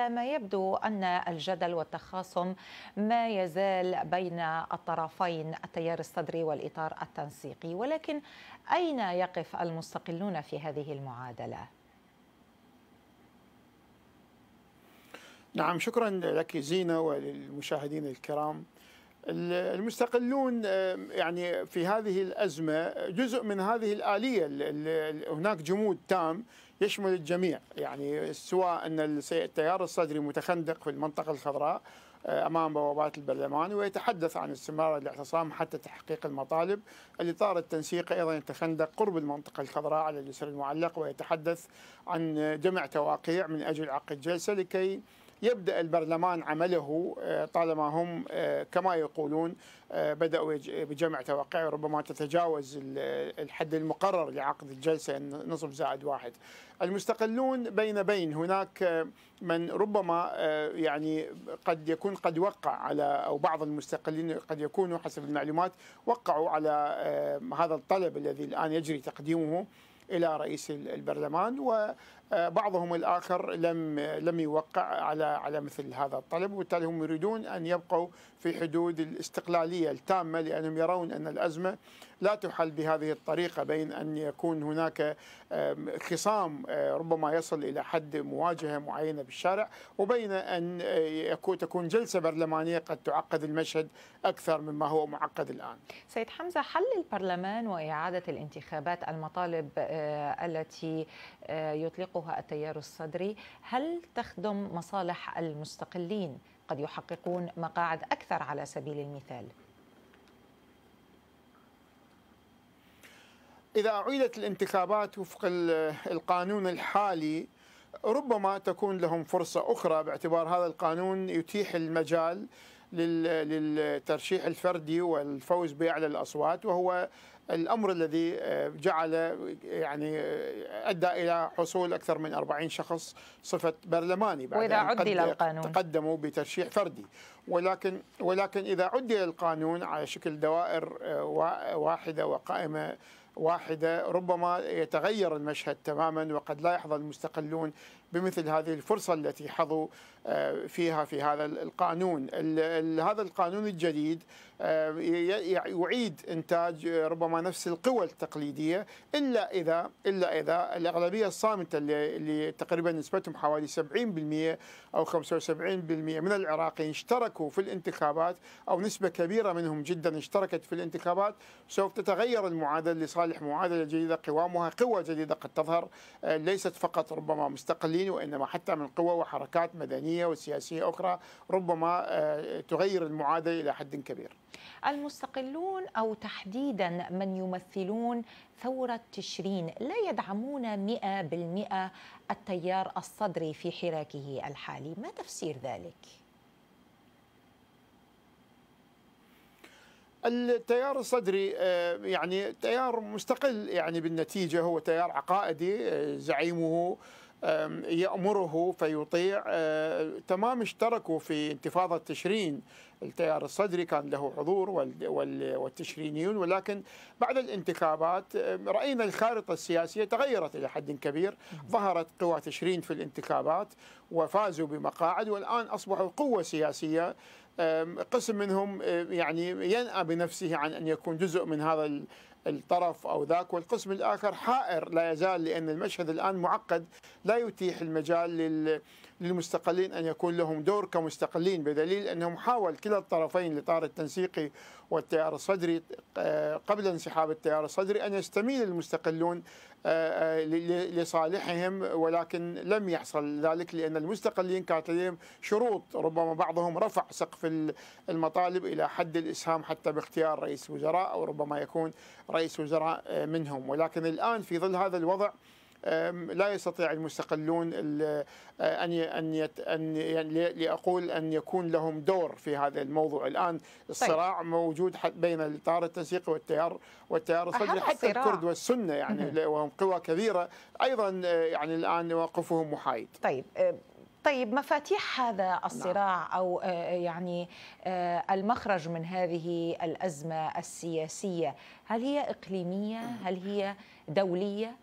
على ما يبدو أن الجدل والتخاصم ما يزال بين الطرفين التيار الصدري والإطار التنسيقي ولكن أين يقف المستقلون في هذه المعادلة؟ نعم شكرا لك زينة وللمشاهدين الكرام المستقلون آه، يعني في هذه الأزمة جزء من هذه الآلية هناك جمود تام يشمل الجميع يعني سواء أن التيار الصدري متخندق في المنطقة الخضراء آه، امام بوابات البرلمان ويتحدث عن استمرار الاعتصام حتى تحقيق المطالب. الاطار التنسيقي ايضا يتخندق قرب المنطقه الخضراء على الجسر المعلق ويتحدث عن جمع تواقيع من اجل عقد جلسه لكي يبدأ البرلمان عمله آه، طالما هم آه، كما يقولون آه، بدأوا بجمع توقيع ربما تتجاوز الحد المقرر لعقد الجلسة نصف زائد واحد المستقلون بين بين هناك من ربما يعني قد يكون قد وقع على او بعض المستقلين قد يكونوا حسب المعلومات وقعوا على هذا الطلب الذي الان يجري تقديمه الى رئيس البرلمان وبعضهم الاخر لم لم يوقع على على مثل هذا الطلب وبالتالي هم يريدون ان يبقوا في حدود الاستقلاليه التامه لانهم يرون ان الازمه لا تحل بهذه الطريقه بين ان يكون هناك خصام آه، ربما يصل الى حد مواجهه معينه بالشارع وبين ان آه، يكون تكون جلسه برلمانيه قد تعقد المشهد اكثر مما هو معقد الان. سيد حمزه حل البرلمان واعاده الانتخابات المطالب آه، التي آه، يطلقها التيار الصدري هل تخدم مصالح المستقلين قد يحققون مقاعد اكثر على سبيل المثال إذا أعيدت الانتخابات وفق القانون الحالي ربما تكون لهم فرصة أخرى باعتبار هذا القانون يتيح المجال للترشيح الفردي والفوز باعلى الاصوات وهو الامر الذي آه، جعل يعني آه، ادى الى حصول اكثر من 40 شخص صفه برلماني بعد واذا عدل القانون تقدموا بترشيح فردي ولكن ولكن اذا عدل القانون على شكل دوائر آه، واحده وقائمه واحدة ربما يتغير المشهد تماما وقد لا يحظى المستقلون بمثل هذه الفرصة التي حظوا آه، فيها في هذا القانون هذا القانون الجديد آه، يعيد إنتاج آه، ربما نفس القوى التقليدية إلا إذا إلا إذا الأغلبية الصامتة اللي تقريبا نسبتهم حوالي 70% أو 75% من العراقيين اشتركوا في الانتخابات أو نسبة كبيرة منهم جدا اشتركت في الانتخابات سوف تتغير المعادلة لصالح لصالح معادلة جديدة قوامها قوى جديدة قد تظهر آه، ليست فقط ربما مستقلين وإنما حتى من قوى وحركات مدنية وسياسية أخرى ربما آه، تغير المعادلة إلى حد كبير المستقلون أو تحديدا من يمثلون ثورة تشرين لا يدعمون مئة بالمئة التيار الصدري في حراكه الحالي ما تفسير ذلك؟ التيار الصدري آه، يعني تيار مستقل يعني بالنتيجة هو تيار عقائدي آه، زعيمه يأمره فيطيع أه، تمام اشتركوا في انتفاضة تشرين التيار الصدري كان له حضور والتشرينيون ولكن بعد الانتخابات رأينا الخارطة السياسية تغيرت إلى حد كبير ظهرت قوى تشرين في الانتخابات وفازوا بمقاعد والآن أصبحوا قوة سياسية قسم منهم يعني ينأى بنفسه عن أن يكون جزء من هذا الطرف أو ذاك والقسم الآخر حائر لا يزال لأن المشهد الآن معقد لا يتيح المجال للمستقلين أن يكون لهم دور كمستقلين بدليل أنهم حاول كلا الطرفين الإطار التنسيقي والتيار الصدري آه، قبل انسحاب التيار الصدري أن يستميل المستقلون آه، آه، لصالحهم ولكن لم يحصل ذلك لأن المستقلين كانت لديهم شروط ربما بعضهم رفع سقف المطالب إلى حد الإسهام حتى باختيار رئيس وزراء أو ربما يكون رئيس وزراء منهم ولكن الآن في ظل هذا الوضع لا يستطيع المستقلون أه، أن أن أن يعني لأقول أن يكون لهم دور في هذا الموضوع الآن طيب. الصراع طيب. موجود بين التيار التنسيقي والتيار والتيار الصدري حتى الكرد والسنة يعني وهم قوى كبيرة أيضا أه، يعني الآن موقفهم محايد طيب أه، طيب مفاتيح هذا نعم. الصراع او يعني المخرج من هذه الازمه السياسيه هل هي اقليميه هل هي دوليه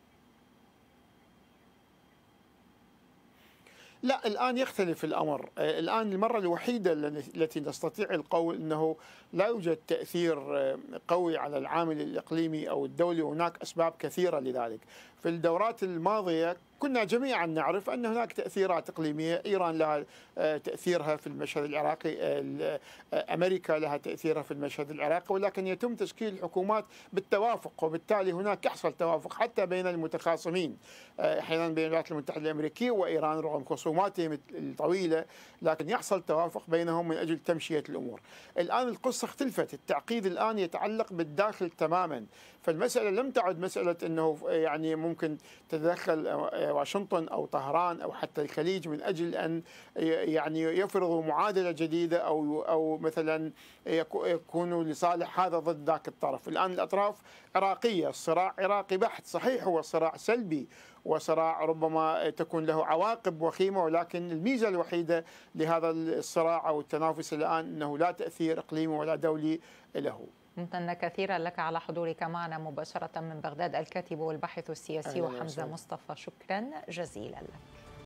لا الآن يختلف الأمر آه، الآن المرة الوحيدة التي نستطيع القول أنه لا يوجد تأثير آه، قوي على العامل الإقليمي أو الدولي وهناك أسباب كثيرة لذلك في الدورات الماضية كنا جميعا نعرف أن هناك تأثيرات إقليمية إيران لها آه، تأثيرها في المشهد العراقي آه، آه، أمريكا لها تأثيرها في المشهد العراقي ولكن يتم تشكيل الحكومات بالتوافق وبالتالي هناك يحصل توافق حتى بين المتخاصمين أحيانا بين الولايات المتحدة الأمريكية وإيران رغم خصوماتهم الطويلة لكن يحصل توافق بينهم من أجل تمشية الأمور الآن القصة اختلفت التعقيد الآن يتعلق بالداخل تماما فالمسألة لم تعد مسألة أنه يعني ممكن تتدخل واشنطن أو طهران أو حتى الخليج من أجل أن يعني يفرضوا معادلة جديدة أو أو مثلا يكونوا لصالح هذا ضد ذاك الطرف الآن الأطراف عراقية الصراع عراقي بحت صحيح هو صراع سلبي وصراع ربما تكون له عواقب وخيمة ولكن الميزة الوحيدة لهذا الصراع أو التنافس الآن أنه لا تأثير إقليمي ولا دولي له ممتنة كثيرا لك على حضورك معنا مباشرة من بغداد الكاتب والباحث السياسي وحمزة مصطفى شكرا جزيلا لك